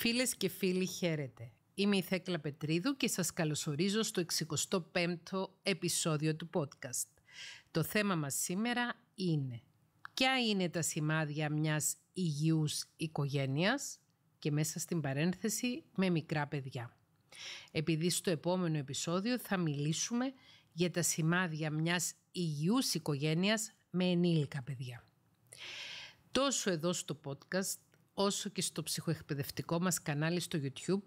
Φίλες και φίλοι χαίρετε. Είμαι η Θέκλα Πετρίδου και σας καλωσορίζω στο 65ο επεισόδιο του podcast. Το θέμα μας σήμερα είναι ποια είναι τα σημάδια μιας υγιούς οικογένειας και μέσα στην παρένθεση με μικρά παιδιά. Επειδή στο επόμενο επεισόδιο θα μιλήσουμε για τα σημάδια μιας υγιούς οικογένειας με ενήλικα παιδιά. Τόσο εδώ στο podcast όσο και στο ψυχοεκπαιδευτικό μας κανάλι στο YouTube,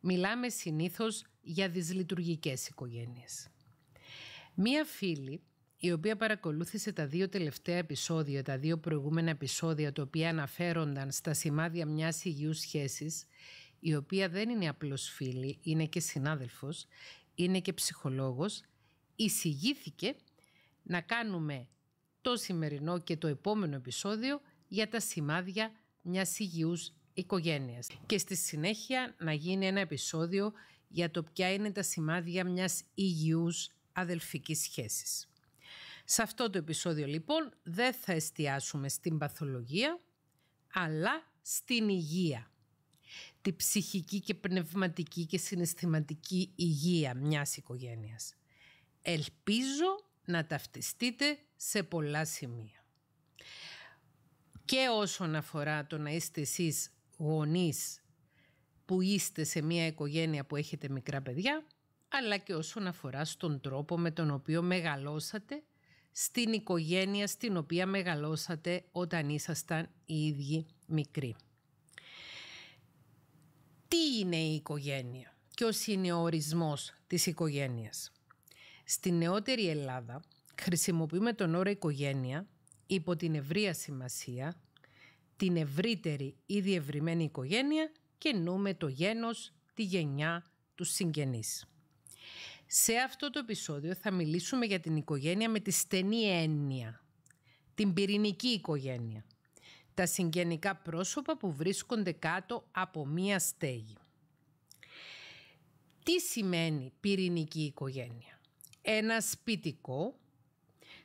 μιλάμε συνήθως για δυσλειτουργικές οικογένειες. Μία φίλη, η οποία παρακολούθησε τα δύο τελευταία επεισόδια, τα δύο προηγούμενα επεισόδια, τα οποία αναφέρονταν στα σημάδια μιας υγιούς σχέσης, η οποία δεν είναι απλώς φίλη, είναι και συνάδελφος, είναι και ψυχολόγος, εισηγήθηκε να κάνουμε το σημερινό και το επόμενο επεισόδιο για τα σημάδια μιας υγιούς οικογένειας. Και στη συνέχεια να γίνει ένα επεισόδιο για το ποια είναι τα σημάδια μιας υγιούς αδελφικής σχέσης. Σε αυτό το επεισόδιο λοιπόν δεν θα εστιάσουμε στην παθολογία, αλλά στην υγεία. Τη ψυχική και πνευματική και συναισθηματική υγεία μιας οικογένειας. Ελπίζω να ταυτιστείτε σε πολλά σημεία και όσον αφορά το να είστε εσείς γονείς που είστε σε μια οικογένεια που έχετε μικρά παιδιά, αλλά και όσον αφορά στον τρόπο με τον οποίο μεγαλώσατε στην οικογένεια στην οποία μεγαλώσατε όταν ήσασταν οι ίδιοι μικροί. Τι είναι η οικογένεια? Ποιος είναι ο ορισμός της οικογένειας? Στην νεότερη Ελλάδα χρησιμοποιούμε τον όρο οικογένεια υπό την ευρεία σημασία, την ευρύτερη ή διευρυμένη οικογένεια και νούμε το γένος, τη γενιά, τους συγγενείς. Σε αυτό το επεισόδιο θα μιλήσουμε για την οικογένεια με τη στενή έννοια, την πυρηνική οικογένεια, τα συγγενικά πρόσωπα που βρίσκονται κάτω από μία στέγη. Τι σημαίνει πυρηνική οικογένεια. Ένα σπιτικό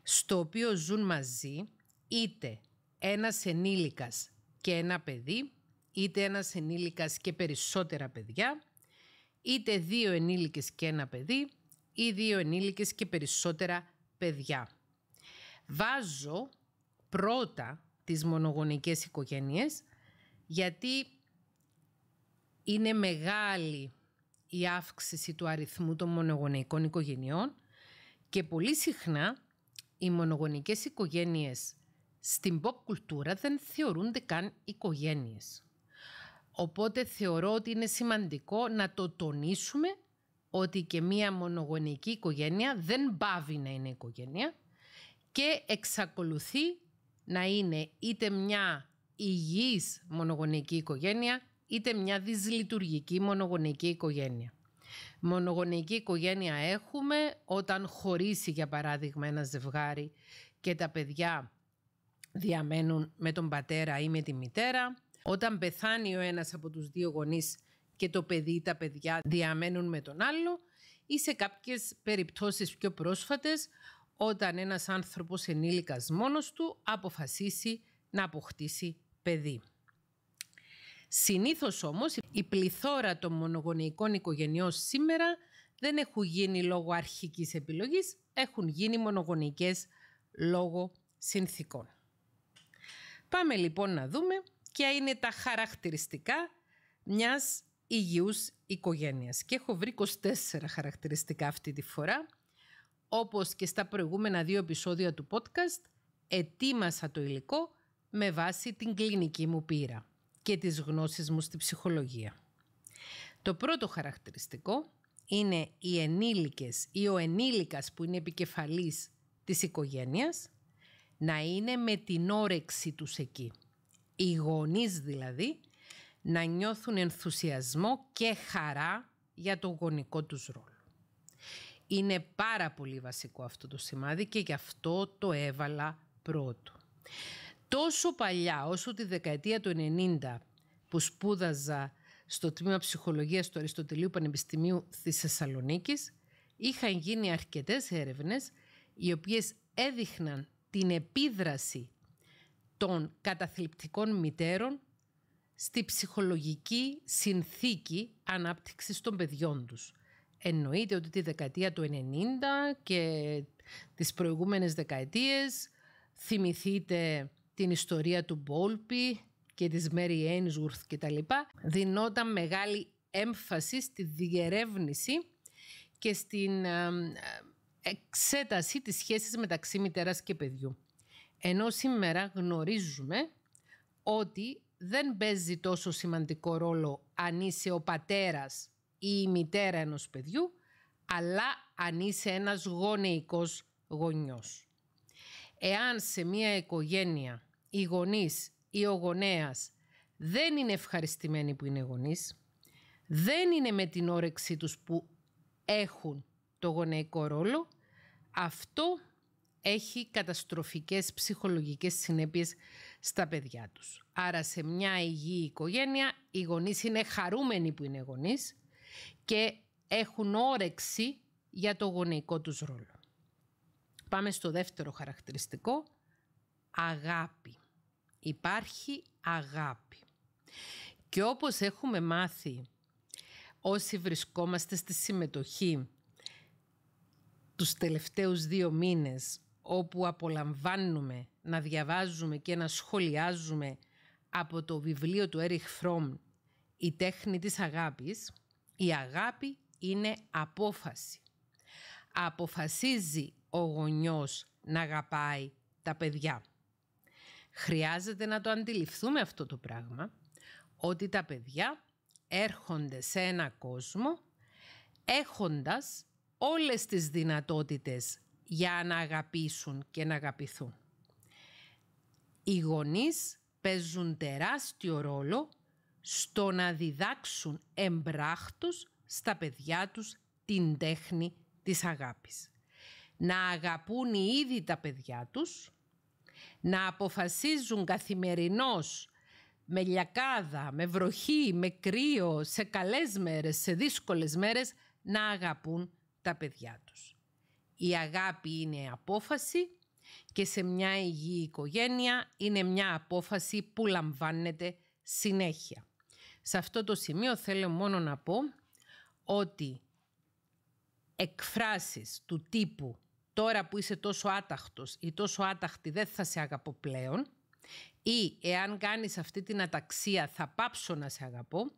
στο οποίο ζουν μαζί είτε ένας ενήλικας και ένα παιδί, είτε ένας ενήλικας και περισσότερα παιδιά, είτε δύο ενήλικες και ένα παιδί ή δύο ενήλικες και περισσότερα παιδιά. Βάζω πρώτα τις μονογονικές οικογένειες γιατί είναι μεγάλη η αύξηση του αριθμού των μονογονεϊκών οικογενειών και πολύ συχνά οι μονογονικές οικογένειες στην pop κουλτούρα δεν θεωρούνται καν οικογένειες. Οπότε θεωρώ ότι είναι σημαντικό να το τονίσουμε ότι και μία μονογονική οικογένεια δεν πάβει να είναι οικογένεια και εξακολουθεί να είναι είτε μια υγιής μονογονική οικογένεια είτε μια δυσλειτουργική μονογονική οικογένεια. Μονογονική οικογένεια έχουμε όταν χωρίσει για παράδειγμα ένα ζευγάρι και τα παιδιά διαμένουν με τον πατέρα ή με τη μητέρα. Όταν πεθάνει ο ένας από τους δύο γονείς και το παιδί ή τα παιδιά διαμένουν με τον άλλο ή σε κάποιες περιπτώσεις πιο πρόσφατες όταν ένας άνθρωπος ενήλικας μόνος του αποφασίσει να αποκτήσει παιδί. Συνήθως όμως η πληθώρα των μονογονεϊκών οικογενειών σήμερα δεν έχουν γίνει λόγω αρχικής επιλογής, έχουν γίνει μονογονεϊκές λόγω συνθήκων. Πάμε λοιπόν να δούμε ποια είναι τα χαρακτηριστικά μιας υγιούς οικογένειας. Και έχω βρει 24 χαρακτηριστικά αυτή τη φορά. Όπως και στα προηγούμενα δύο επεισόδια του podcast, ετοίμασα το υλικό με βάση την κλινική μου πείρα και τις γνώσεις μου στη ψυχολογία. Το πρώτο χαρακτηριστικό είναι οι ενήλικες ή ο ενήλικας που είναι επικεφαλής της οικογένειας να είναι με την όρεξη τους εκεί. Οι γονείς δηλαδή να νιώθουν ενθουσιασμό και χαρά για τον γονικό τους ρόλο. Είναι πάρα πολύ βασικό αυτό το σημάδι και γι' αυτό το έβαλα πρώτο τόσο παλιά όσο τη δεκαετία του 90 που σπούδαζα στο τμήμα ψυχολογίας του Αριστοτελείου Πανεπιστημίου της Θεσσαλονίκης, είχαν γίνει αρκετές έρευνες οι οποίες έδειχναν την επίδραση των καταθλιπτικών μητέρων στη ψυχολογική συνθήκη ανάπτυξης των παιδιών τους. Εννοείται ότι τη δεκαετία του 90 και τις προηγούμενες δεκαετίες θυμηθείτε την ιστορία του Μπόλπη και της Μέρι τα κτλ. Δινόταν μεγάλη έμφαση στη διερεύνηση και στην εξέταση της σχέσης μεταξύ μητέρας και παιδιού. Ενώ σήμερα γνωρίζουμε ότι δεν παίζει τόσο σημαντικό ρόλο αν είσαι ο πατέρας ή η μητέρα ενός παιδιού, αλλά αν είσαι ένας γονεϊκός γονιός εάν σε μία οικογένεια οι γονείς ή ο γονέας δεν είναι ευχαριστημένοι που είναι γονείς, δεν είναι με την όρεξή τους που έχουν το γονεϊκό ρόλο, αυτό έχει καταστροφικές ψυχολογικές συνέπειες στα παιδιά τους. Άρα σε μια υγιή οικογένεια οι γονείς η ο γονέα δεν χαρούμενοι που ειναι γονείς, δεν ειναι με την ορεξη τους που εχουν το γονεικο ρολο αυτο εχει καταστροφικες ψυχολογικες γονείς και έχουν όρεξη για το γονεϊκό τους ρόλο. Πάμε στο δεύτερο χαρακτηριστικό, αγάπη. Υπάρχει αγάπη. Και όπως έχουμε μάθει όσοι βρισκόμαστε στη συμμετοχή τους τελευταίους δύο μήνες όπου απολαμβάνουμε να διαβάζουμε και να σχολιάζουμε από το βιβλίο του Έριχ Φρόμ «Η τέχνη της αγάπης», η αγάπη είναι απόφαση. Αποφασίζει ο γονιός να αγαπάει τα παιδιά. Χρειάζεται να το αντιληφθούμε αυτό το πράγμα, ότι τα παιδιά έρχονται σε ένα κόσμο έχοντας όλες τις δυνατότητες για να αγαπήσουν και να αγαπηθούν. Οι γονείς παίζουν τεράστιο ρόλο στο να διδάξουν εμπράχτους στα παιδιά τους την τέχνη της αγάπης να αγαπούν ήδη τα παιδιά τους, να αποφασίζουν καθημερινώς με λιακάδα, με βροχή, με κρύο, σε καλές μέρες, σε δύσκολες μέρες, να αγαπούν τα παιδιά τους. Η αγάπη είναι απόφαση και σε μια υγιή οικογένεια είναι μια απόφαση που λαμβάνεται συνέχεια. Σε αυτό το σημείο θέλω μόνο να πω ότι εκφράσεις του τύπου τώρα που είσαι τόσο άταχτος ή τόσο άταχτη δεν θα σε αγαπώ πλέον ή εάν κάνεις αυτή την αταξία θα πάψω να σε αγαπώ,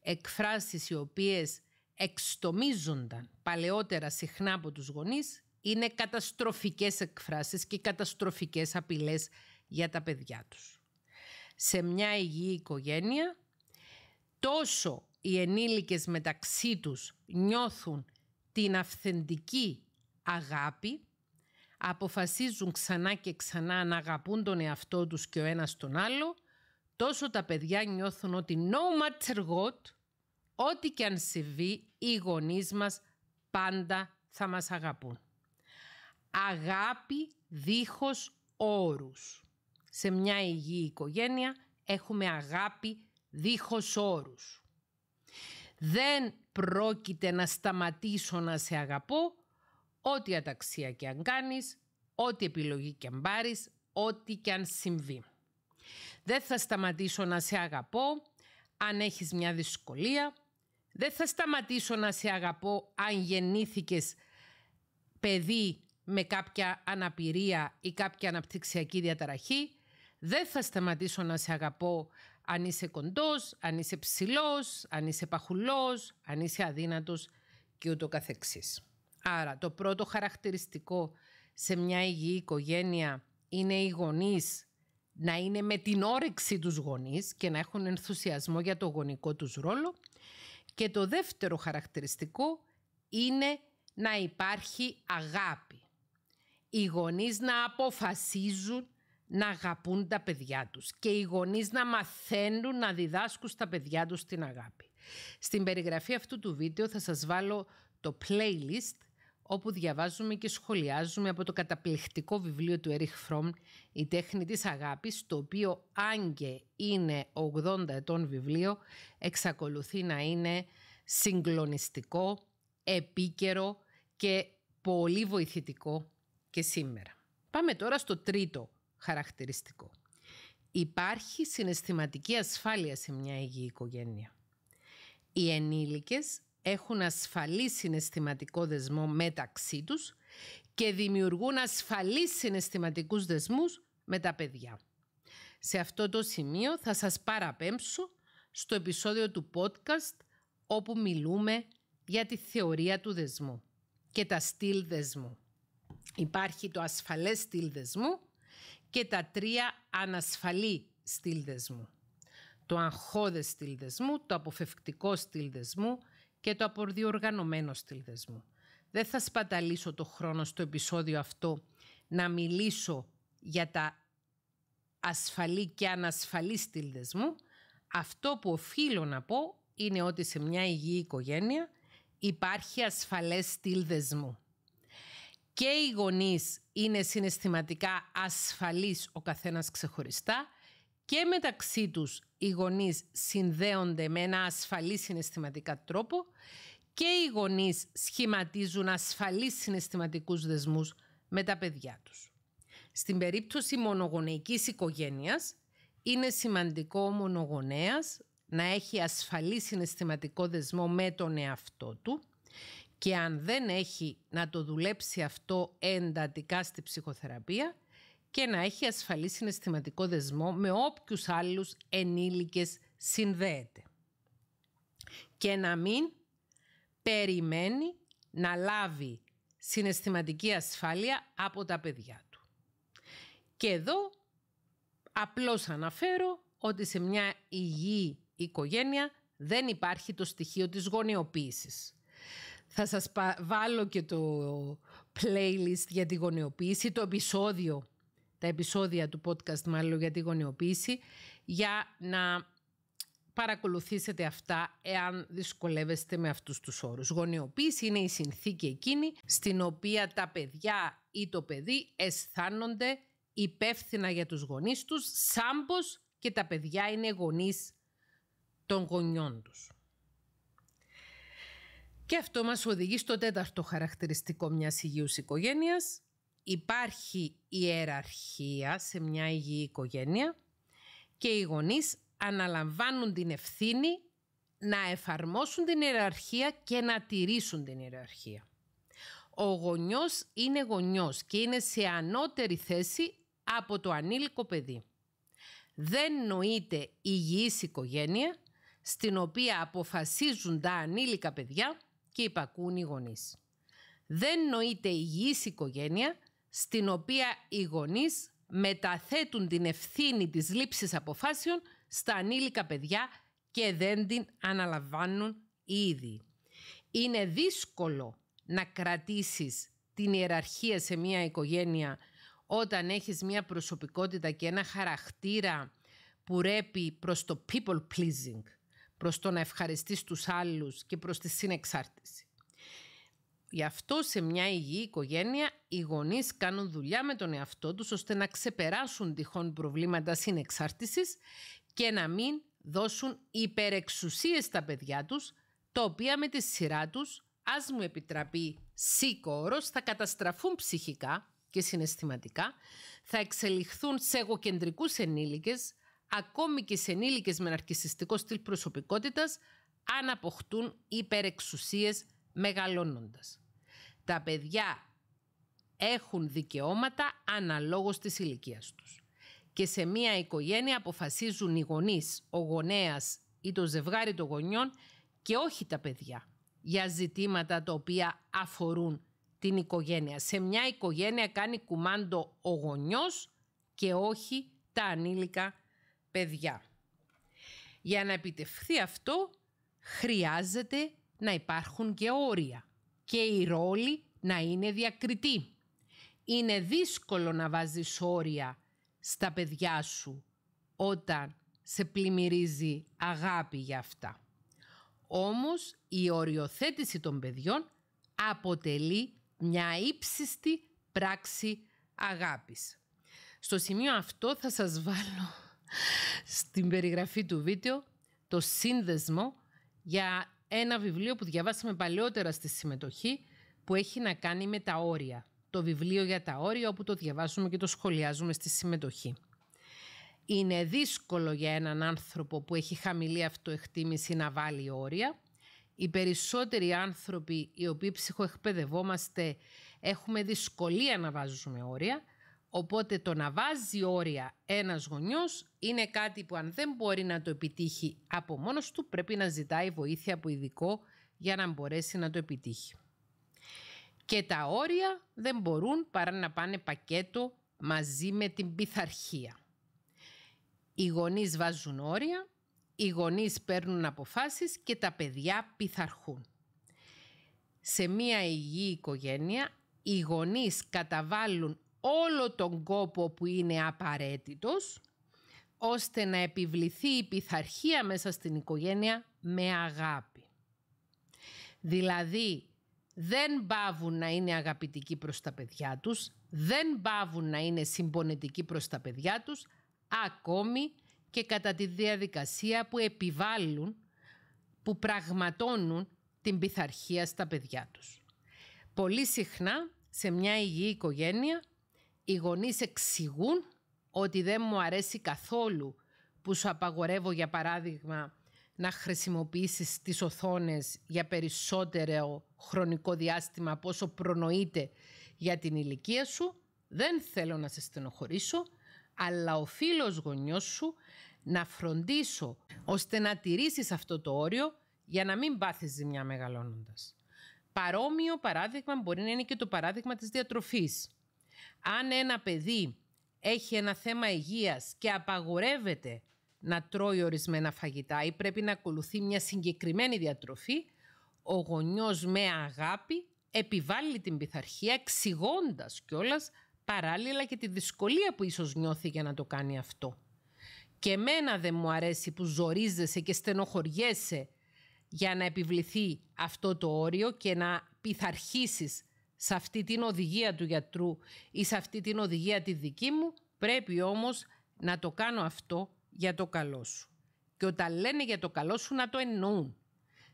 εκφράσεις οι οποίες εξτομίζονταν παλαιότερα συχνά από τους γονείς είναι καταστροφικές εκφράσεις και καταστροφικές απειλές για τα παιδιά τους. Σε μια υγιή οικογένεια, τόσο οι ενήλικες μεταξύ τους νιώθουν την αυθεντική αγάπη, αποφασίζουν ξανά και ξανά να αγαπούν τον εαυτό τους και ο ένας τον άλλο, τόσο τα παιδιά νιώθουν ότι no matter what, ό,τι και αν συμβεί, οι γονείς μας πάντα θα μας αγαπούν. Αγάπη δίχως όρους. Σε μια υγιή οικογένεια έχουμε αγάπη δίχως όρους. Δεν πρόκειται να σταματήσω να σε αγαπώ Ό,τι αταξία και αν κάνεις, ό,τι επιλογή και αν πάρεις, ό,τι και αν συμβεί. Δεν θα σταματήσω να σε αγαπώ αν έχεις μια δυσκολία. Δεν θα σταματήσω να σε αγαπώ αν γεννήθηκες παιδί με κάποια αναπηρία ή κάποια αναπτυξιακή διαταραχή. Δεν θα σταματήσω να σε αγαπώ αν είσαι κοντός, αν είσαι ψηλός, αν είσαι παχουλός, αν είσαι αδύνατος και ούτω καθεξής. Άρα το πρώτο χαρακτηριστικό σε μια υγιή οικογένεια είναι οι γονείς να είναι με την όρεξη τους γονείς και να έχουν ενθουσιασμό για το γονικό τους ρόλο. Και το δεύτερο χαρακτηριστικό είναι να υπάρχει αγάπη. Οι γονείς να αποφασίζουν να αγαπούν τα παιδιά τους και οι γονείς να μαθαίνουν να διδάσκουν στα παιδιά τους την αγάπη. Στην περιγραφή αυτού του βίντεο θα σας βάλω το playlist όπου διαβάζουμε και σχολιάζουμε από το καταπληκτικό βιβλίο του Erich Fromm, «Η τέχνη της αγάπης», το οποίο και είναι 80 ετών βιβλίο, εξακολουθεί να είναι συγκλονιστικό, επίκαιρο και πολύ βοηθητικό και σήμερα. Πάμε τώρα στο τρίτο χαρακτηριστικό. Υπάρχει συναισθηματική ασφάλεια σε μια υγιή οικογένεια. Οι ενήλικες έχουν ασφαλή συναισθηματικό δεσμό μεταξύ τους και δημιουργούν ασφαλή συναισθηματικούς δεσμούς με τα παιδιά. Σε αυτό το σημείο θα σας παραπέμψω στο επεισόδιο του podcast όπου μιλούμε για τη θεωρία του δεσμού και τα στυλ δεσμού. Υπάρχει το ασφαλές στυλ δεσμού και τα τρία ανασφαλή στυλ δεσμού. Το αγχώδες στυλ δεσμού, το αποφευκτικό στυλ δεσμού και το απορδιοργανωμένο στυλ Δεν θα σπαταλήσω το χρόνο στο επεισόδιο αυτό να μιλήσω για τα ασφαλή και ανασφαλή στυλ Αυτό που οφείλω να πω είναι ότι σε μια υγιή οικογένεια υπάρχει ασφαλές στυλ Και οι γονείς είναι συναισθηματικά ασφαλείς ο καθένας ξεχωριστά και μεταξύ τους οι γονείς συνδέονται με ένα ασφαλή συναισθηματικά τρόπο και οι γονείς σχηματίζουν ασφαλείς συναισθηματικούς δεσμούς με τα παιδιά τους. Στην περίπτωση μονογονεϊκής οικογένειας, είναι σημαντικό ο μονογονέας να έχει ασφαλή συναισθηματικό δεσμό με τον εαυτό του και αν δεν έχει να το δουλέψει αυτό εντατικά στη ψυχοθεραπεία, και να έχει ασφαλή συναισθηματικό δεσμό με όποιους άλλους ενήλικες συνδέεται. Και να μην περιμένει να λάβει συναισθηματική ασφάλεια από τα παιδιά του. Και εδώ απλώς αναφέρω ότι σε μια υγιή οικογένεια δεν υπάρχει το στοιχείο της γονεοποίησης. Θα σας βάλω και το playlist για τη γονεοποίηση, το επεισόδιο τα επεισόδια του podcast μάλλον για τη γονιοποίηση, για να παρακολουθήσετε αυτά εάν δυσκολεύεστε με αυτούς τους όρους. Γονιοποίηση είναι η συνθήκη εκείνη στην οποία τα παιδιά ή το παιδί αισθάνονται υπεύθυνα για τους γονείς τους, σαν και τα παιδιά είναι γονείς των γονιών τους. Και αυτό μας οδηγεί στο τέταρτο χαρακτηριστικό μιας υγιούς οικογένειας, υπάρχει ιεραρχία σε μια υγιή οικογένεια και οι γονείς αναλαμβάνουν την ευθύνη να εφαρμόσουν την ιεραρχία και να τηρήσουν την ιεραρχία. Ο γονιός είναι γονιός και είναι σε ανώτερη θέση από το ανήλικο παιδί. Δεν νοείται υγιής οικογένεια στην οποία αποφασίζουν τα ανήλικα παιδιά και υπακούν οι γονείς. Δεν νοείται υγιής οικογένεια στην οποία οι γονείς μεταθέτουν την ευθύνη της λήψης αποφάσεων στα ανήλικα παιδιά και δεν την αναλαμβάνουν ήδη. Είναι δύσκολο να κρατήσεις την ιεραρχία σε μια οικογένεια όταν έχεις μια προσωπικότητα και ένα χαρακτήρα που ρέπει προς το people pleasing, προς το να ευχαριστείς τους άλλους και προς τη συνεξάρτηση. Γι' αυτό σε μια υγιή οικογένεια οι γονείς κάνουν δουλειά με τον εαυτό τους ώστε να ξεπεράσουν τυχόν προβλήματα συνεξάρτησης και να μην δώσουν υπερεξουσίες στα παιδιά τους, τα οποία με τη σειρά τους, ας μου επιτραπεί σήκω θα καταστραφούν ψυχικά και συναισθηματικά, θα εξελιχθούν σε εγωκεντρικούς ενήλικες, ακόμη και σε ενήλικες με ναρκιστικό στυλ προσωπικότητας, αν αποκτούν υπερεξουσίες μεγαλώνοντας τα παιδιά έχουν δικαιώματα αναλόγως της ηλικίας τους. Και σε μία οικογένεια αποφασίζουν οι γονείς, ο γονέας ή το ζευγάρι των γονιών και όχι τα παιδιά για ζητήματα τα οποία αφορούν την οικογένεια. Σε μια οικογένεια κάνει κουμάντο ο γονιός και όχι τα ανήλικα παιδιά. Για να επιτευχθεί αυτό χρειάζεται να υπάρχουν και όρια και οι ρόλοι να είναι διακριτοί. Είναι δύσκολο να βάζεις όρια στα παιδιά σου όταν σε πλημμυρίζει αγάπη για αυτά. Όμως η οριοθέτηση των παιδιών αποτελεί μια ύψιστη πράξη αγάπης. Στο σημείο αυτό θα σας βάλω στην περιγραφή του βίντεο το σύνδεσμο για ένα βιβλίο που διαβάσαμε παλαιότερα στη συμμετοχή που έχει να κάνει με τα όρια. Το βιβλίο για τα όρια όπου το διαβάζουμε και το σχολιάζουμε στη συμμετοχή. Είναι δύσκολο για έναν άνθρωπο που έχει χαμηλή αυτοεκτίμηση να βάλει όρια. Οι περισσότεροι άνθρωποι οι οποίοι ψυχοεκπαιδευόμαστε έχουμε δυσκολία να βάζουμε όρια Οπότε το να βάζει όρια ένας γονιός είναι κάτι που αν δεν μπορεί να το επιτύχει από μόνος του πρέπει να ζητάει βοήθεια από ειδικό για να μπορέσει να το επιτύχει. Και τα όρια δεν μπορούν παρά να πάνε πακέτο μαζί με την πειθαρχία. Οι γονείς βάζουν όρια, οι γονείς παίρνουν αποφάσεις και τα παιδιά πειθαρχούν. Σε μία υγιή οικογένεια οι γονείς καταβάλουν όλο τον κόπο που είναι απαραίτητος ώστε να επιβληθεί η πειθαρχία μέσα στην οικογένεια με αγάπη. Δηλαδή δεν πάβουν να είναι αγαπητικοί προς τα παιδιά τους, δεν πάβουν να είναι συμπονετικοί προς τα παιδιά τους, ακόμη και κατά τη διαδικασία που επιβάλλουν, που πραγματώνουν την πειθαρχία στα παιδιά τους. Πολύ συχνά σε μια υγιή οικογένεια οι γονείς εξηγούν ότι δεν μου αρέσει καθόλου που σου απαγορεύω για παράδειγμα να χρησιμοποιήσεις τις οθόνες για περισσότερο χρονικό διάστημα από όσο προνοείται για την ηλικία σου. Δεν θέλω να σε στενοχωρήσω, αλλά οφείλω ως γονιός σου να φροντίσω ώστε να τηρήσεις αυτό το όριο για να μην πάθεις ζημιά μεγαλώνοντας. Παρόμοιο παράδειγμα μπορεί να είναι και το παράδειγμα της διατροφής αν ένα παιδί έχει ένα θέμα υγείας και απαγορεύεται να τρώει ορισμένα φαγητά ή πρέπει να ακολουθεί μια συγκεκριμένη διατροφή, ο γονιός με αγάπη επιβάλλει την πειθαρχία εξηγώντας κιόλας παράλληλα και τη δυσκολία που ίσως νιώθει για να το κάνει αυτό. Και εμένα δεν μου αρέσει που ζορίζεσαι και στενοχωριέσαι για να επιβληθεί αυτό το όριο και να πειθαρχήσεις σε αυτή την οδηγία του γιατρού ή σε αυτή την οδηγία τη δική μου, πρέπει όμως να το κάνω αυτό για το καλό σου. Και όταν λένε για το καλό σου να το εννοούν.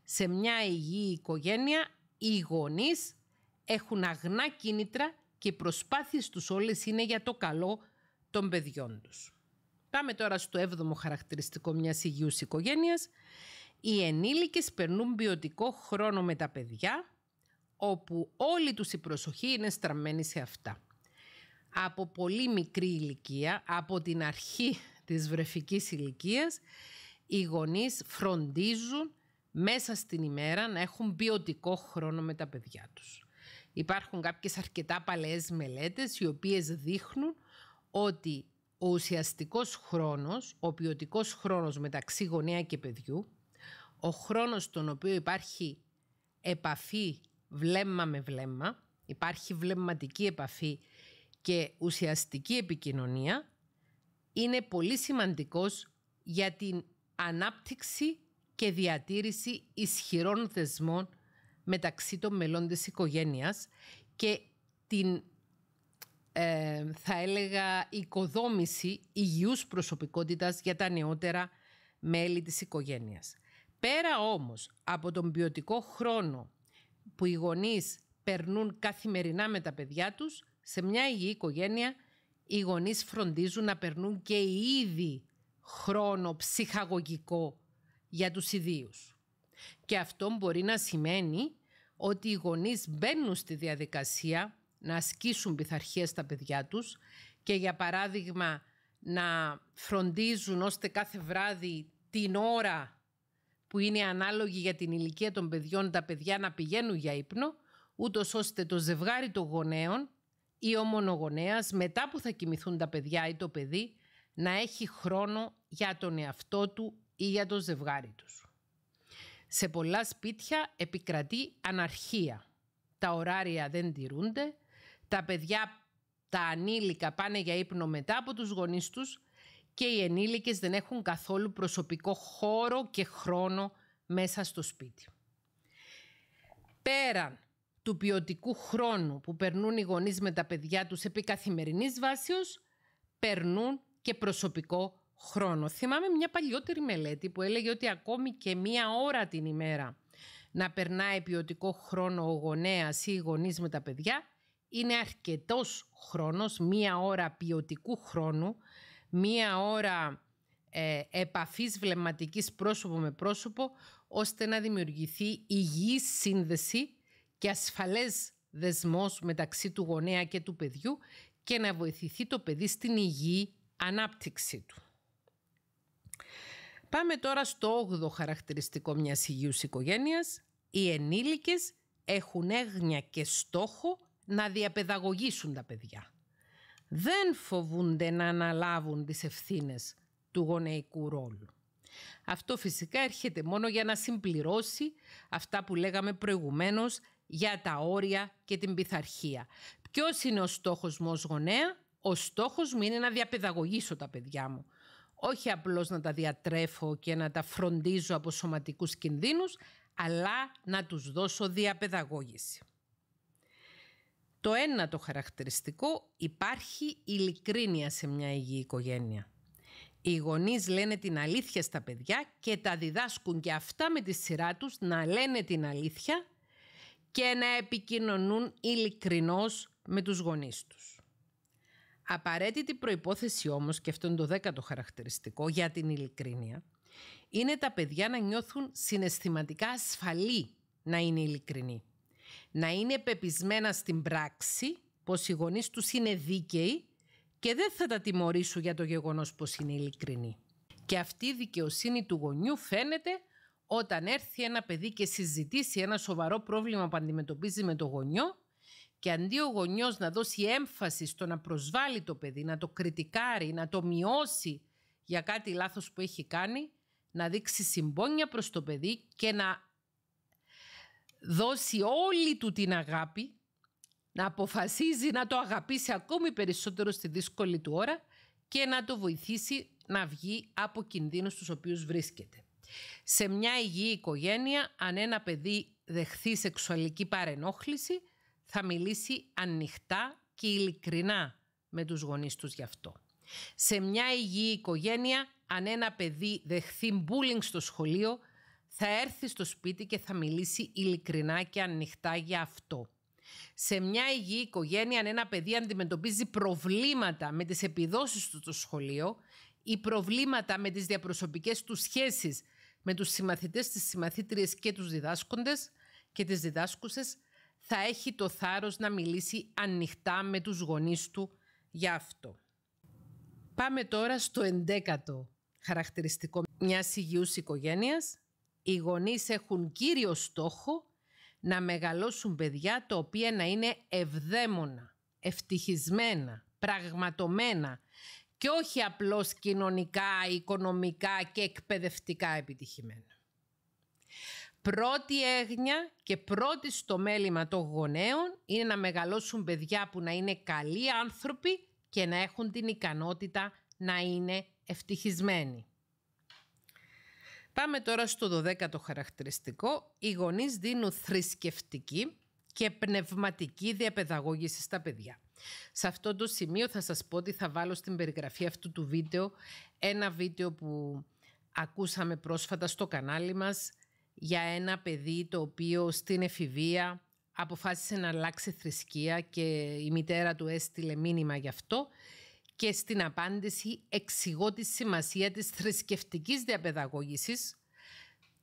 Σε μια υγιή οικογένεια οι γονείς έχουν αγνά κίνητρα και οι προσπάθειες τους όλες είναι για το καλό των παιδιών τους. Πάμε τώρα στο έβδομο χαρακτηριστικό μιας υγιούς οικογένειας. Οι ενήλικες περνούν ποιοτικό χρόνο με τα παιδιά όπου όλη τους η προσοχή είναι στραμμένη σε αυτά. Από πολύ μικρή ηλικία, από την αρχή της βρεφικής ηλικίας, οι γονείς φροντίζουν μέσα στην ημέρα να έχουν ποιοτικό χρόνο με τα παιδιά τους. Υπάρχουν κάποιες αρκετά παλαιές μελέτες οι οποίες δείχνουν ότι ο ουσιαστικός χρόνος, ο ποιοτικός χρόνος μεταξύ γονέα και παιδιού, ο χρόνος στον οποίο υπάρχει επαφή βλέμμα με βλέμμα, υπάρχει βλεμματική επαφή και ουσιαστική επικοινωνία, είναι πολύ σημαντικός για την ανάπτυξη και διατήρηση ισχυρών θεσμών μεταξύ των μελών της οικογένειας και την, ε, θα έλεγα, οικοδόμηση υγιούς προσωπικότητας για τα νεότερα μέλη της οικογένειας. Πέρα όμως από τον ποιοτικό χρόνο που οι γονείς περνούν καθημερινά με τα παιδιά τους, σε μια υγιή οικογένεια οι γονείς φροντίζουν να περνούν και ήδη χρόνο ψυχαγωγικό για τους ιδίους. Και αυτό μπορεί να σημαίνει ότι οι γονείς μπαίνουν στη διαδικασία να ασκήσουν πειθαρχία στα παιδιά τους και για παράδειγμα να φροντίζουν ώστε κάθε βράδυ την ώρα που είναι ανάλογη για την ηλικία των παιδιών τα παιδιά να πηγαίνουν για ύπνο, ούτως ώστε το ζευγάρι των γονέων ή ο μονογονέας μετά που θα κοιμηθούν τα παιδιά ή το παιδί να έχει χρόνο για τον εαυτό του ή για το ζευγάρι τους. Σε πολλά σπίτια επικρατεί αναρχία. Τα ωράρια δεν τηρούνται, τα παιδιά τα ανήλικα πάνε για ύπνο μετά από τους γονείς τους και οι ενήλικες δεν έχουν καθόλου προσωπικό χώρο και χρόνο μέσα στο σπίτι. Πέραν του ποιοτικού χρόνου που περνούν οι γονείς με τα παιδιά τους επί καθημερινής βάσεως, περνούν και προσωπικό χρόνο. Θυμάμαι μια παλιότερη μελέτη που έλεγε ότι ακόμη και μία ώρα την ημέρα να περνάει ποιοτικό χρόνο ο γονέας ή οι γονείς με τα παιδιά, είναι αρκετός χρόνος, μία ώρα ποιοτικού χρόνου, μία ώρα ε, επαφής βλεμματικής πρόσωπο με πρόσωπο, ώστε να δημιουργηθεί υγιής σύνδεση και ασφαλές δεσμός μεταξύ του γονέα και του παιδιού και να βοηθηθεί το παιδί στην υγιή ανάπτυξη του. Πάμε τώρα στο 8ο χαρακτηριστικό μιας υγιούς οικογένειας. Οι ενήλικες έχουν έγνοια και στόχο να διαπαιδαγωγήσουν τα παιδιά δεν φοβούνται να αναλάβουν τις ευθύνες του γονεϊκού ρόλου. Αυτό φυσικά έρχεται μόνο για να συμπληρώσει αυτά που λέγαμε προηγουμένως για τα όρια και την πειθαρχία. Ποιος είναι ο στόχος μου ως γονέα? Ο στόχος μου είναι να διαπαιδαγωγήσω τα παιδιά μου. Όχι απλώς να τα διατρέφω και να τα φροντίζω από σωματικούς κινδύνους, αλλά να τους δώσω διαπαιδαγώγηση. Το ένα το χαρακτηριστικό υπάρχει ειλικρίνεια σε μια υγιή οικογένεια. Οι γονείς λένε την αλήθεια στα παιδιά και τα διδάσκουν και αυτά με τη σειρά τους να λένε την αλήθεια και να επικοινωνούν ειλικρινώς με τους γονείς τους. Απαραίτητη προϋπόθεση όμως, και αυτό είναι το δέκατο χαρακτηριστικό για την ειλικρίνεια, είναι τα παιδιά να νιώθουν συναισθηματικά ασφαλή να είναι ειλικρινοί να είναι πεπισμένα στην πράξη πως οι γονείς τους είναι δίκαιοι και δεν θα τα τιμωρήσουν για το γεγονός πως είναι ειλικρινοί. Και αυτή η δικαιοσύνη του γονιού φαίνεται όταν έρθει ένα παιδί και συζητήσει ένα σοβαρό πρόβλημα που αντιμετωπίζει με το γονιό και αντί ο γονιός να δώσει έμφαση στο να προσβάλλει το παιδί, να το κριτικάρει, να το μειώσει για κάτι λάθος που έχει κάνει, να δείξει συμπόνια προς το παιδί και να δώσει όλη του την αγάπη, να αποφασίζει να το αγαπήσει ακόμη περισσότερο στη δύσκολη του ώρα και να το βοηθήσει να βγει από κινδύνους στους οποίους βρίσκεται. Σε μια υγιή οικογένεια, αν ένα παιδί δεχθεί σεξουαλική παρενόχληση, θα μιλήσει ανοιχτά και ειλικρινά με τους γονείς τους γι' αυτό. Σε μια υγιή οικογένεια, αν ένα παιδί δεχθεί μπούλινγκ στο σχολείο, θα έρθει στο σπίτι και θα μιλήσει ειλικρινά και ανοιχτά για αυτό. Σε μια υγιή οικογένεια, αν ένα παιδί αντιμετωπίζει προβλήματα με τις επιδόσεις του στο σχολείο ή προβλήματα με τις διαπροσωπικές του σχέσεις με τους συμμαθητές, τις συμμαθήτριες και τους διδάσκοντες και τις διδάσκουσες, θα έχει το θάρρος να μιλήσει ανοιχτά με τους γονείς του για αυτό. Πάμε τώρα στο εντέκατο χαρακτηριστικό μιας υγιούς οικογένειας, οι γονείς έχουν κύριο στόχο να μεγαλώσουν παιδιά τα οποία να είναι ευδαίμονα, ευτυχισμένα, πραγματομένα και όχι απλώς κοινωνικά, οικονομικά και εκπαιδευτικά επιτυχημένα. Πρώτη έγνοια και πρώτη στο μέλημα των γονέων είναι να μεγαλώσουν παιδιά που να είναι καλοί άνθρωποι και να έχουν την ικανότητα να είναι ευτυχισμένοι. Πάμε τώρα στο 12ο χαρακτηριστικό. Οι γονείς δίνουν θρησκευτική και πνευματική διαπαιδαγώγηση στα παιδιά. Σε αυτό το σημείο θα σας πω ότι θα βάλω στην περιγραφή αυτού του βίντεο ένα βίντεο που ακούσαμε πρόσφατα στο κανάλι μας για ένα παιδί το οποίο στην εφηβεία αποφάσισε να αλλάξει θρησκεία και η μητέρα του έστειλε μήνυμα γι' αυτό και στην απάντηση εξηγώ τη σημασία της θρησκευτικής διαπαιδαγώγησης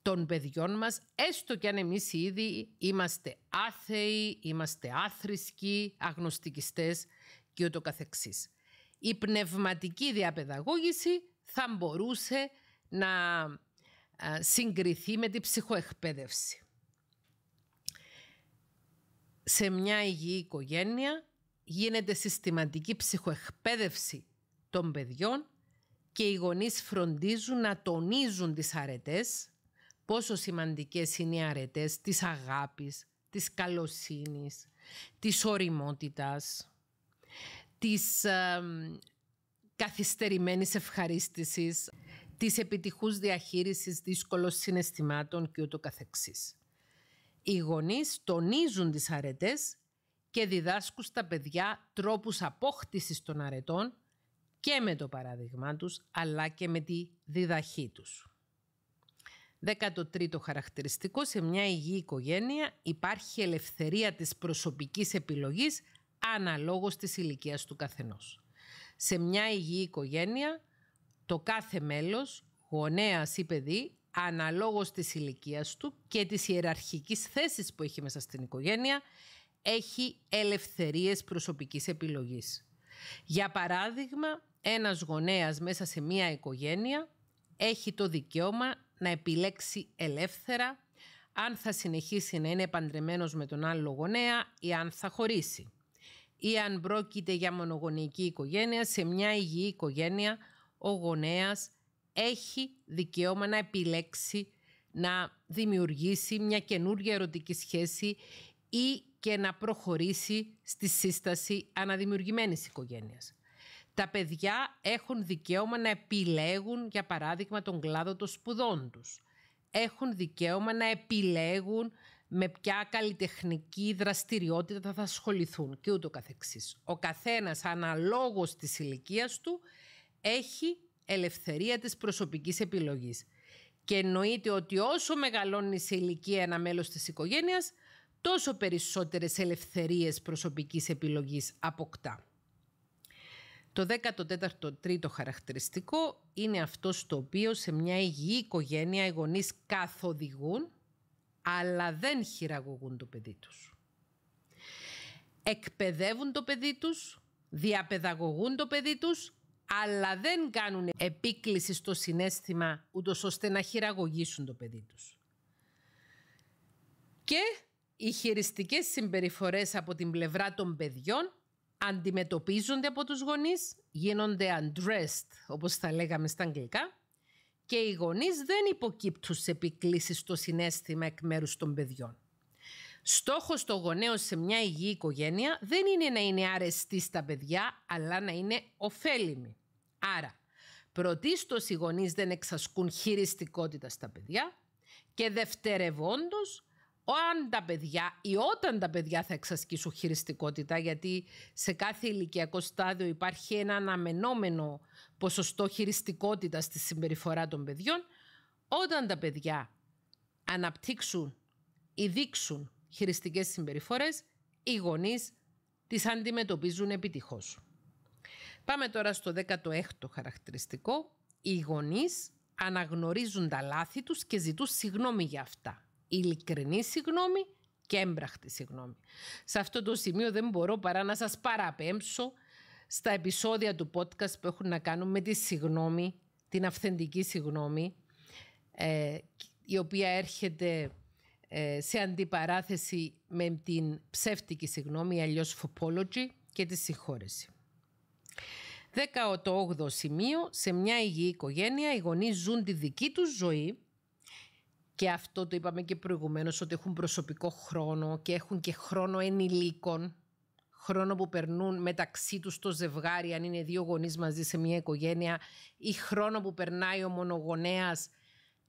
των παιδιών μας, έστω και αν εμείς ήδη είμαστε άθεοι, είμαστε άθρησκοι, αγνωστικιστές και ούτω καθεξής. Η πνευματική διαπαιδαγώγηση θα μπορούσε να συγκριθεί με την ψυχοεκπαίδευση. Σε μια υγιή οικογένεια γίνεται συστηματική ψυχοεκπαίδευση των παιδιών και οι γονείς φροντίζουν να τονίζουν τις αρετές, πόσο σημαντικές είναι οι αρετές της αγάπης, της καλοσύνης, της οριμότητας, της ε, καθυστερημένης ευχαρίστησης, της επιτυχούς διαχείρισης δύσκολων συναισθημάτων και ούτω καθεξής. Οι γονείς τονίζουν τις αρετές και διδάσκουν στα παιδιά τρόπους απόκτησης των αρετών και με το παράδειγμά τους, αλλά και με τη διδαχή τους. Δεκατοτρίτο χαρακτηριστικό, σε μια υγιή οικογένεια υπάρχει ελευθερία της προσωπικής επιλογής αναλόγως της ηλικίας του καθενός. Σε μια υγιή οικογένεια, το κάθε μέλος, γονέας ή παιδί, αναλόγως της ηλικίας του και της ιεραρχικής θέσης που έχει μέσα στην οικογένεια, έχει ελευθερίες προσωπικής επιλογής. Για παράδειγμα, ένας γονέας μέσα σε μία οικογένεια έχει το δικαίωμα να επιλέξει ελεύθερα αν θα συνεχίσει να είναι επαντρεμένος με τον άλλο γονέα ή αν θα χωρίσει. Ή αν πρόκειται για μονογονική οικογένεια, σε μια υγιή οικογένεια ο γονέας έχει δικαίωμα να επιλέξει να ειναι παντρεμένος με τον αλλο γονεα η αν θα χωρισει η αν προκειται για μονογονικη οικογενεια σε μια καινούργια ερωτική σχέση ή και να προχωρήσει στη σύσταση αναδημιουργημένης οικογένειας. Τα παιδιά έχουν δικαίωμα να επιλέγουν, για παράδειγμα, τον κλάδο των σπουδών τους. Έχουν δικαίωμα να επιλέγουν με ποια καλλιτεχνική δραστηριότητα θα ασχοληθούν και ούτω καθεξής. Ο καθένας αναλόγως της ηλικίας του έχει ελευθερία της προσωπικής επιλογής. Και εννοείται ότι όσο μεγαλώνει σε ηλικία ένα μέλος της οικογένειας, τόσο περισσότερες ελευθερίες προσωπικής επιλογής αποκτά. Το 14ο τρίτο χαρακτηριστικό είναι αυτό το οποίο σε μια υγιή οικογένεια οι γονείς καθοδηγούν αλλά δεν χειραγωγούν το παιδί τους. Εκπαιδεύουν το παιδί τους, διαπαιδαγωγούν το παιδί τους αλλά δεν κάνουν επίκληση στο συνέστημα ούτως ώστε να χειραγωγήσουν το παιδί τους. Και οι χειριστικές συμπεριφορές από την πλευρά των παιδιών αντιμετωπίζονται από τους γονείς, γίνονται undressed, όπως θα λέγαμε στα αγγλικά, και οι γονείς δεν υποκύπτουν σε επικλήσεις στο συνέστημα εκ μέρους των παιδιών. Στόχος των γονέων σε μια υγιή οικογένεια δεν είναι να είναι αρεστή στα παιδιά, αλλά να είναι ωφέλιμη. Άρα, πρωτίστως οι γονείς δεν εξασκούν χειριστικότητα στα παιδιά και δευτερευόντως αν τα παιδιά ή όταν τα παιδιά θα εξασκήσουν χειριστικότητα, γιατί σε κάθε ηλικιακό στάδιο υπάρχει ένα αναμενόμενο ποσοστό χειριστικότητας στη συμπεριφορά των παιδιών, όταν τα παιδιά αναπτύξουν ή δείξουν χειριστικές συμπεριφορές, οι γονείς τις αντιμετωπίζουν επιτυχώς. Πάμε τώρα στο 16ο χαρακτηριστικό. Οι γονείς αναγνωρίζουν τα λάθη τους και ζητούν συγγνώμη για αυτά ειλικρινή συγγνώμη και έμπραχτη συγγνώμη. Σε αυτό το σημείο δεν μπορώ παρά να σας παραπέμψω στα επεισόδια του podcast που έχουν να κάνουν με τη συγγνώμη, την αυθεντική συγγνώμη, ε, η οποία έρχεται ε, σε αντιπαράθεση με την ψεύτικη συγγνώμη, αλλιώς φοπόλογη και τη συγχώρεση. 18ο σημείο, σε μια υγιή οικογένεια οι γονείς ζουν τη δική τους ζωή και αυτό το είπαμε και προηγουμένως ότι έχουν προσωπικό χρόνο και έχουν και χρόνο ενηλίκων. Χρόνο που περνούν μεταξύ τους το ζευγάρι αν είναι δύο γονείς μαζί σε μια οικογένεια ή χρόνο που περνάει ο μονογονέας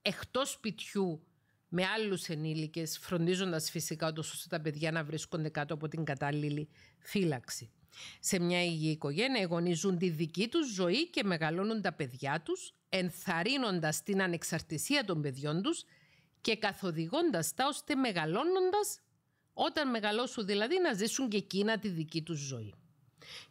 εκτός σπιτιού με άλλους ενήλικες φροντίζοντας φυσικά όντως ώστε τα παιδιά να βρίσκονται κάτω από την κατάλληλη φύλαξη. Σε μια υγιή οικογένεια οι γονείς ζουν τη δική τους ζωή και μεγαλώνουν τα παιδιά τους ενθαρρύνοντας την ανεξαρτησία των παιδιών τους και καθοδηγώντας τα ώστε μεγαλώνοντας, όταν μεγαλώσουν δηλαδή να ζήσουν και εκείνα τη δική τους ζωή.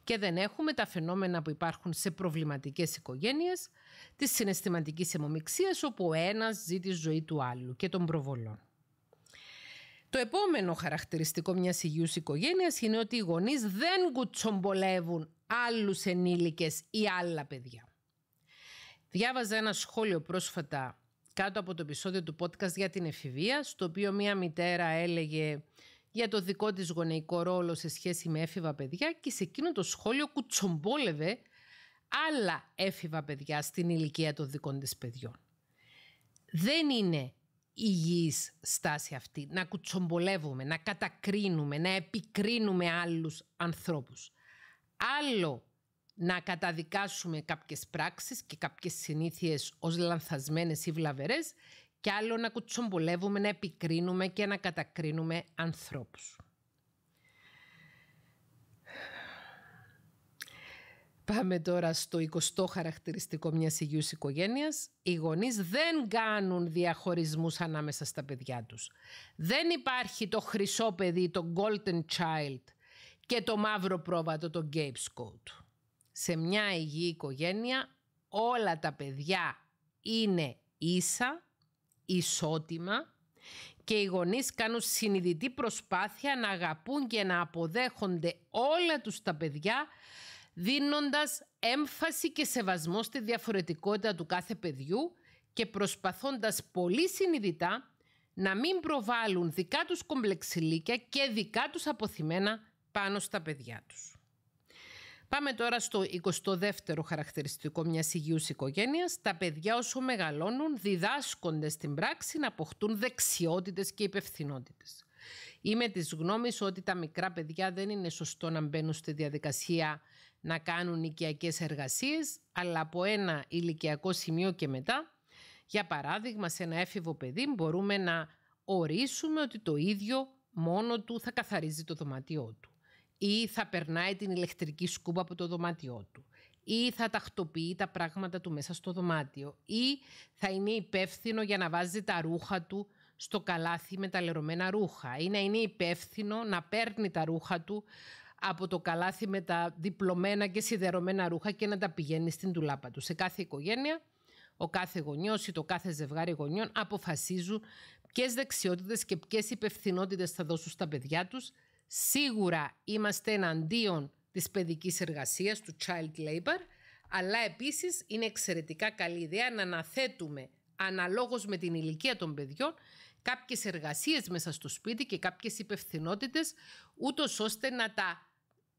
Και δεν έχουμε τα φαινόμενα που υπάρχουν σε προβληματικές οικογένειες της συναισθηματικής αιμομιξίας όπου ο ένας ζει τη ζωή του άλλου και των προβολών. Το επόμενο χαρακτηριστικό μιας υγιούς οικογένειας είναι ότι οι γονείς δεν κουτσομπολεύουν άλλους ενήλικες ή άλλα παιδιά. Διάβαζα ένα σχόλιο πρόσφατα κάτω από το επεισόδιο του podcast για την εφηβεία, στο οποίο μία μητέρα έλεγε για το δικό της γονεϊκό ρόλο σε σχέση με έφηβα παιδιά και σε εκείνο το σχόλιο κουτσομπόλευε άλλα έφηβα παιδιά στην ηλικία των δικών της παιδιών. Δεν είναι υγιής στάση αυτή να κουτσομπολεύουμε, να κατακρίνουμε, να επικρίνουμε άλλους ανθρώπους. Άλλο να καταδικάσουμε κάποιες πράξεις και κάποιες συνήθειες ως λανθασμένες ή βλαβερές και άλλο να κουτσομπολεύουμε, να επικρίνουμε και να κατακρίνουμε ανθρώπους. Πάμε τώρα στο 20ο χαρακτηριστικό μιας υγιούς οικογένειας. Οι γονείς δεν κάνουν διαχωρισμούς ανάμεσα στα παιδιά τους. Δεν υπάρχει το χρυσό παιδί, το golden child και το μαύρο πρόβατο, το Gabe's σε μια υγιή οικογένεια όλα τα παιδιά είναι ίσα, ισότιμα και οι γονείς κάνουν συνειδητή προσπάθεια να αγαπούν και να αποδέχονται όλα τους τα παιδιά δίνοντας έμφαση και σεβασμό στη διαφορετικότητα του κάθε παιδιού και προσπαθώντας πολύ συνειδητά να μην προβάλλουν δικά τους κομπλεξιλίκια και δικά τους αποθυμένα πάνω στα παιδιά τους. Πάμε τώρα στο 22ο χαρακτηριστικό μιας υγιούς οικογένειας. Τα παιδιά όσο μεγαλώνουν διδάσκονται στην πράξη να αποκτούν δεξιότητες και υπευθυνότητες. Είμαι της γνώμης ότι τα μικρά παιδιά δεν είναι σωστό να μπαίνουν στη διαδικασία να κάνουν οικιακές εργασίες, αλλά από ένα ηλικιακό σημείο και μετά, για παράδειγμα σε ένα έφηβο παιδί μπορούμε να ορίσουμε ότι το ίδιο μόνο του θα καθαρίζει το δωμάτιό του ή θα περνάει την ηλεκτρική σκούπα από το δωμάτιό του ή θα τακτοποιεί τα πράγματα του μέσα στο δωμάτιο ή θα είναι υπεύθυνο για να βάζει τα ρούχα του στο καλάθι με τα λερωμένα ρούχα ή να είναι υπεύθυνο να παίρνει τα ρούχα του από το καλάθι με τα διπλωμένα και σιδερωμένα ρούχα και να τα πηγαίνει στην τουλάπα του. Σε κάθε οικογένεια, ο κάθε γονιός ή το κάθε ζευγάρι γονιών αποφασίζουν ποιες δεξιότητες και ποιες υπευθυνότητες θα δώσουν στα παιδιά τους Σίγουρα είμαστε εναντίον της παιδικής εργασίας, του child labor, αλλά επίσης είναι εξαιρετικά καλή ιδέα να αναθέτουμε αναλόγως με την ηλικία των παιδιών κάποιες εργασίες μέσα στο σπίτι και κάποιες υπευθυνότητες, ούτως ώστε να τα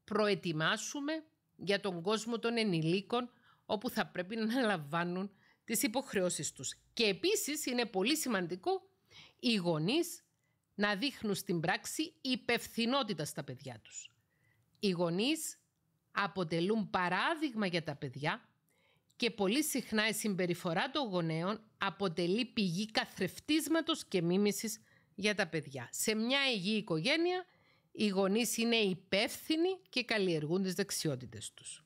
προετοιμάσουμε για τον κόσμο των ενηλίκων όπου θα πρέπει να λαμβάνουν τις υποχρεώσεις τους. Και επίσης είναι πολύ σημαντικό οι γονείς να δείχνουν στην πράξη υπευθυνότητα στα παιδιά τους. Οι γονείς αποτελούν παράδειγμα για τα παιδιά και πολύ συχνά η συμπεριφορά των γονέων αποτελεί πηγή καθρεφτίσματος και μίμησης για τα παιδιά. Σε μια υγιή οικογένεια οι γονείς είναι υπεύθυνοι και καλλιεργούν τις δεξιότητες τους.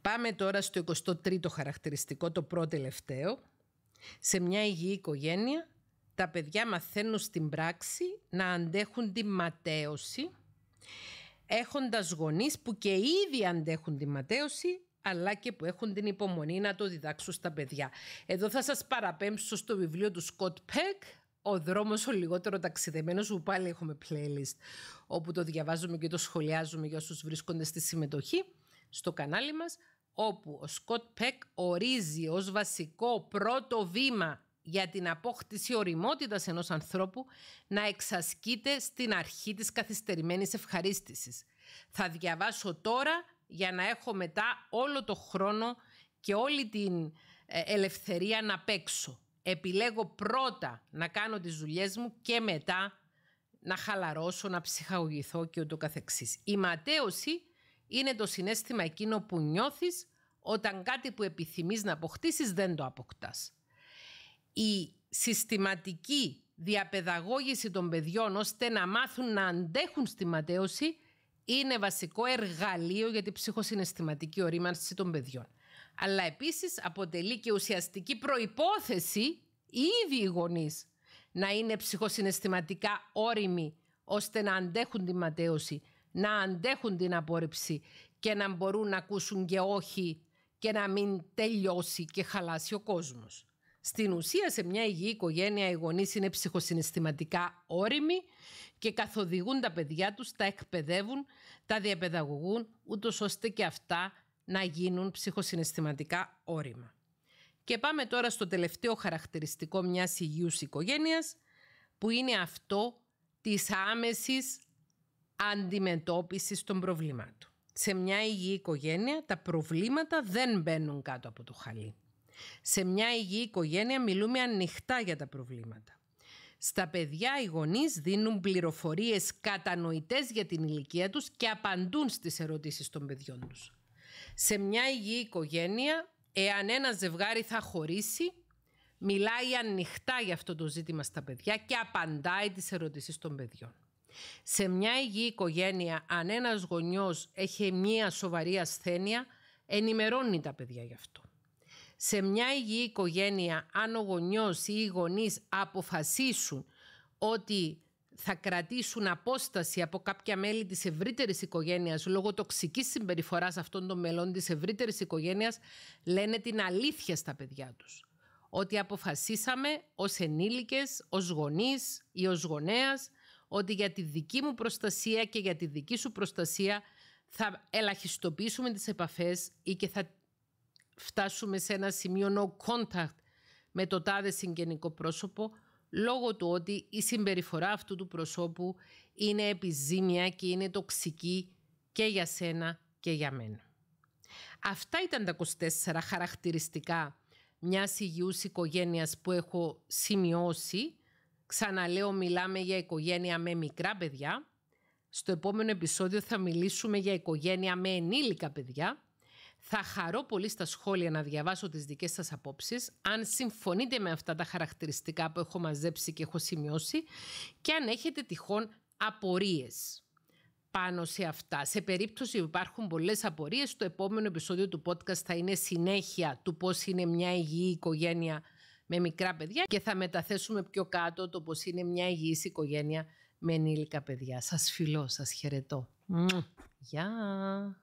Πάμε τώρα στο 23ο χαρακτηριστικό, το πρώτο τελευταίο. Σε μια υγιή οικογένεια τα παιδιά μαθαίνουν στην πράξη να αντέχουν τη ματέωση, έχοντας γονείς που και ήδη αντέχουν τη ματέωση, αλλά και που έχουν την υπομονή να το διδάξουν στα παιδιά. Εδώ θα σας παραπέμψω στο βιβλίο του Σκοτ Πεκ, ο δρόμος ο λιγότερο ταξιδεμένος που πάλι έχουμε playlist όπου το διαβάζουμε και το σχολιάζουμε για όσους βρίσκονται στη συμμετοχή στο κανάλι μας όπου ο Σκοτ Πεκ ορίζει ως βασικό πρώτο βήμα για την απόκτηση οριμότητας ενός ανθρώπου να εξασκείται στην αρχή της καθυστερημένης ευχαρίστησης. Θα διαβάσω τώρα για να έχω μετά όλο το χρόνο και όλη την ε, ελευθερία να παίξω. Επιλέγω πρώτα να κάνω τις δουλειές μου και μετά να χαλαρώσω, να ψυχαγωγηθώ και ούτω καθεξής. Η ματέωση είναι το συνέστημα εκείνο που νιώθεις όταν κάτι που επιθυμείς να αποκτήσεις δεν το αποκτάς η συστηματική διαπαιδαγώγηση των παιδιών ώστε να μάθουν να αντέχουν στη ματέωση είναι βασικό εργαλείο για την ψυχοσυναισθηματική ορίμανση των παιδιών. Αλλά επίσης αποτελεί και ουσιαστική προϋπόθεση ήδη οι να είναι ψυχοσυναισθηματικά όριμοι ώστε να αντέχουν τη ματέωση, να αντέχουν την απόρριψη και να μπορούν να ακούσουν και όχι και να μην τελειώσει και χαλάσει ο κόσμος. Στην ουσία σε μια υγιή οικογένεια οι γονείς είναι ψυχοσυναισθηματικά όρημοι και καθοδηγούν τα παιδιά τους, τα εκπαιδεύουν, τα διαπαιδαγωγούν ούτως ώστε και αυτά να γίνουν ψυχοσυναισθηματικά όρημα. Και πάμε τώρα στο τελευταίο χαρακτηριστικό μιας υγιούς οικογένειας που είναι αυτό της άμεσης αντιμετώπισης των προβλημάτων. Σε μια υγιή οικογένεια τα προβλήματα δεν μπαίνουν κάτω από το χαλί. Σε μια υγιή οικογένεια μιλούμε ανοιχτά για τα προβλήματα. Στα παιδιά οι γονείς δίνουν πληροφορίες κατανοητές για την ηλικία τους και απαντούν στις ερωτήσεις των παιδιών τους. Σε μια υγιή οικογένεια, εάν ένα ζευγάρι θα χωρίσει, μιλάει ανοιχτά για αυτό το ζήτημα στα παιδιά και απαντάει τις ερωτήσεις των παιδιών. Σε μια υγιή οικογένεια, αν ένας γονιός έχει μια σοβαρή ασθένεια, ενημερώνει τα παιδιά γι' αυτό σε μια υγιή οικογένεια, αν ο γονιός ή οι γονείς αποφασίσουν ότι θα κρατήσουν απόσταση από κάποια μέλη της ευρύτερης οικογένειας λόγω τοξικής συμπεριφοράς αυτών των μελών της ευρύτερης οικογένειας, λένε την αλήθεια στα παιδιά τους. Ότι αποφασίσαμε ως ενήλικες, ως γονείς ή ως γονέας, ότι για τη δική μου προστασία και για τη δική σου προστασία θα ελαχιστοποιήσουμε τις επαφές ή και θα φτάσουμε σε ένα σημείο no contact με το τάδε συγγενικό πρόσωπο λόγω του ότι η συμπεριφορά αυτού του προσώπου είναι επιζήμια και είναι τοξική και για σένα και για μένα. Αυτά ήταν τα 24 χαρακτηριστικά μιας υγιούς οικογένειας που έχω σημειώσει. Ξαναλέω μιλάμε για οικογένεια με μικρά παιδιά. Στο επόμενο επεισόδιο θα μιλήσουμε για οικογένεια με ενήλικα παιδιά. Θα χαρώ πολύ στα σχόλια να διαβάσω τις δικές σας απόψεις, αν συμφωνείτε με αυτά τα χαρακτηριστικά που έχω μαζέψει και έχω σημειώσει και αν έχετε τυχόν απορίες πάνω σε αυτά. Σε περίπτωση που υπάρχουν πολλές απορίες, το επόμενο επεισόδιο του podcast θα είναι συνέχεια του πώς είναι μια υγιή οικογένεια με μικρά παιδιά και θα μεταθέσουμε πιο κάτω το πώς είναι μια υγιής οικογένεια με ενήλικα παιδιά. Σας φιλώ, σας χαιρετώ. Γεια!